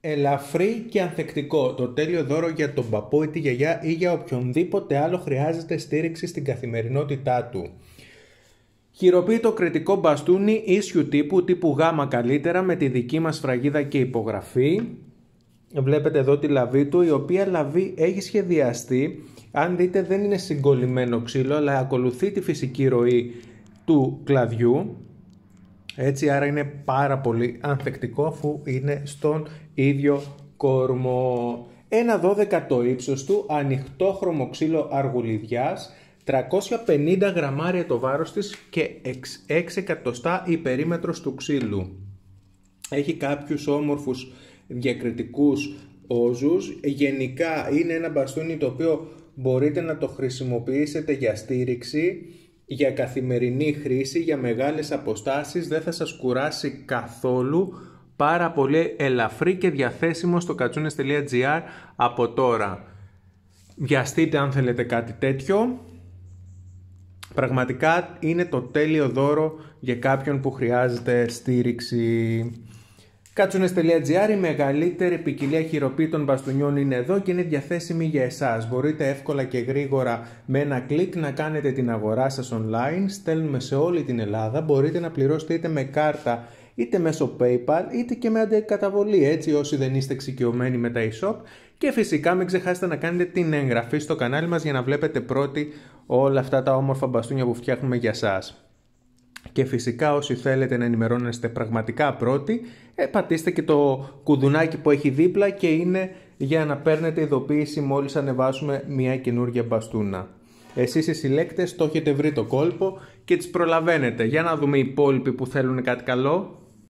ελαφρύ και ανθεκτικό. Το τέλειο δώρο για τον παππού ή τη γιαγιά ή για οποιονδήποτε άλλο χρειάζεται στήριξη στην καθημερινότητά του. Χειροποίητο κριτικό μπαστούνι ίσιου τύπου, τύπου Γ καλύτερα, με τη δική μας φραγίδα και υπογραφή. Βλέπετε εδώ τη λαβή του, η οποία λαβή έχει σχεδιαστεί. Αν δείτε δεν είναι συγκολλημένο ξύλο, αλλά ακολουθεί τη φυσική ροή του κλαδιού έτσι, άρα είναι πάρα πολύ ανθεκτικό αφού είναι στον ίδιο κόρμο. Ένα 12 το ύψος του, ανοιχτό χρωμοξύλο αργουλιδιάς, 350 γραμμάρια το βάρος της και 6 εκατοστά η περίμετρος του ξύλου. Έχει κάποιους όμορφους διακριτικούς όζους. Γενικά είναι ένα μπαστούνι το οποίο μπορείτε να το χρησιμοποιήσετε για στήριξη για καθημερινή χρήση, για μεγάλες αποστάσεις, δεν θα σας κουράσει καθόλου, πάρα πολύ ελαφρύ και διαθέσιμο στο κατσούνες.gr από τώρα. Βιαστείτε αν θέλετε κάτι τέτοιο. Πραγματικά είναι το τέλειο δώρο για κάποιον που χρειάζεται στήριξη. Κατσουνες.gr, η μεγαλύτερη ποικιλία χειροποίητων μπαστούνιών είναι εδώ και είναι διαθέσιμη για εσάς. Μπορείτε εύκολα και γρήγορα με ένα κλικ να κάνετε την αγορά σας online, στέλνουμε σε όλη την Ελλάδα, μπορείτε να πληρώσετε είτε με κάρτα είτε μέσω PayPal είτε και με αντεκαταβολή. έτσι όσοι δεν είστε εξοικειωμένοι με τα e-shop και φυσικά μην ξεχάσετε να κάνετε την εγγραφή στο κανάλι μας για να βλέπετε πρώτοι όλα αυτά τα όμορφα μπαστούνια που φτιάχνουμε για εσά. Και φυσικά όσοι θέλετε να ενημερώνεστε πραγματικά πρώτοι, ε, πατήστε και το κουδουνάκι που έχει δίπλα και είναι για να παίρνετε ειδοποίηση μόλις ανεβάσουμε μια καινούργια μπαστούνα. Εσείς οι συλλέκτες το έχετε βρει το κόλπο και τις προλαβαίνετε. Για να δούμε οι υπόλοιποι που θέλουν κάτι καλό.